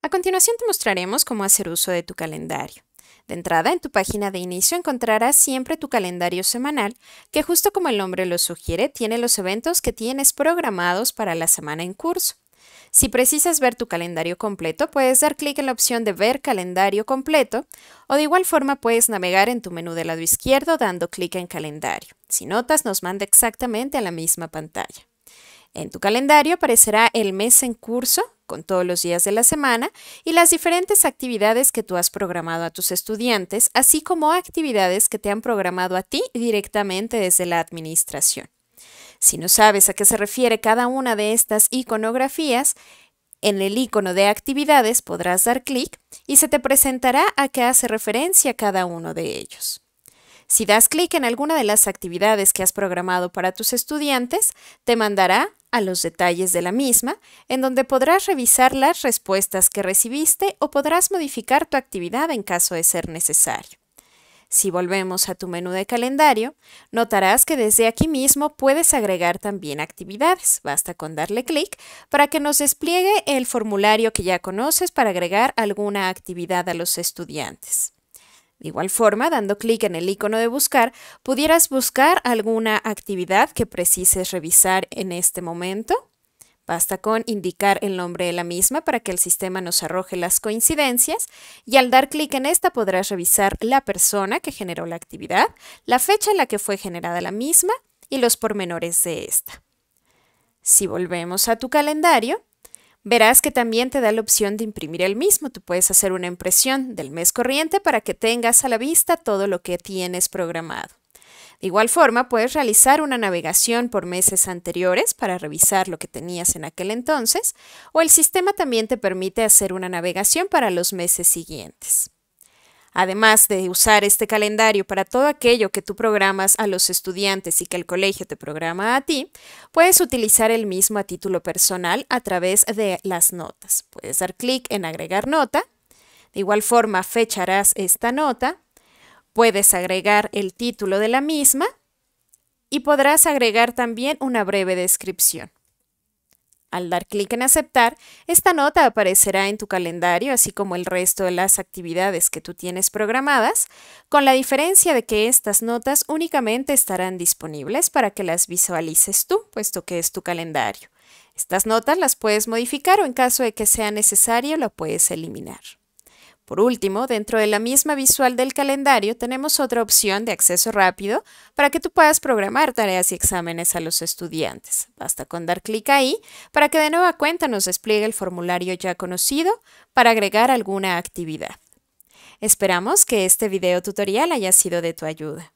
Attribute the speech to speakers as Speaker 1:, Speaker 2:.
Speaker 1: A continuación te mostraremos cómo hacer uso de tu calendario. De entrada, en tu página de inicio encontrarás siempre tu calendario semanal, que justo como el nombre lo sugiere, tiene los eventos que tienes programados para la semana en curso. Si precisas ver tu calendario completo, puedes dar clic en la opción de Ver calendario completo o de igual forma puedes navegar en tu menú del lado izquierdo dando clic en Calendario. Si notas, nos manda exactamente a la misma pantalla. En tu calendario aparecerá el mes en curso, con todos los días de la semana y las diferentes actividades que tú has programado a tus estudiantes, así como actividades que te han programado a ti directamente desde la administración. Si no sabes a qué se refiere cada una de estas iconografías, en el icono de actividades podrás dar clic y se te presentará a qué hace referencia cada uno de ellos. Si das clic en alguna de las actividades que has programado para tus estudiantes, te mandará a los detalles de la misma, en donde podrás revisar las respuestas que recibiste o podrás modificar tu actividad en caso de ser necesario. Si volvemos a tu menú de calendario, notarás que desde aquí mismo puedes agregar también actividades. Basta con darle clic para que nos despliegue el formulario que ya conoces para agregar alguna actividad a los estudiantes. De igual forma, dando clic en el icono de buscar, pudieras buscar alguna actividad que precises revisar en este momento. Basta con indicar el nombre de la misma para que el sistema nos arroje las coincidencias y al dar clic en esta podrás revisar la persona que generó la actividad, la fecha en la que fue generada la misma y los pormenores de esta. Si volvemos a tu calendario, Verás que también te da la opción de imprimir el mismo. Tú puedes hacer una impresión del mes corriente para que tengas a la vista todo lo que tienes programado. De igual forma, puedes realizar una navegación por meses anteriores para revisar lo que tenías en aquel entonces, o el sistema también te permite hacer una navegación para los meses siguientes. Además de usar este calendario para todo aquello que tú programas a los estudiantes y que el colegio te programa a ti, puedes utilizar el mismo a título personal a través de las notas. Puedes dar clic en agregar nota. De igual forma, fecharás esta nota. Puedes agregar el título de la misma y podrás agregar también una breve descripción. Al dar clic en aceptar, esta nota aparecerá en tu calendario, así como el resto de las actividades que tú tienes programadas, con la diferencia de que estas notas únicamente estarán disponibles para que las visualices tú, puesto que es tu calendario. Estas notas las puedes modificar o en caso de que sea necesario, la puedes eliminar. Por último, dentro de la misma visual del calendario tenemos otra opción de acceso rápido para que tú puedas programar tareas y exámenes a los estudiantes. Basta con dar clic ahí para que de nueva cuenta nos despliegue el formulario ya conocido para agregar alguna actividad. Esperamos que este video tutorial haya sido de tu ayuda.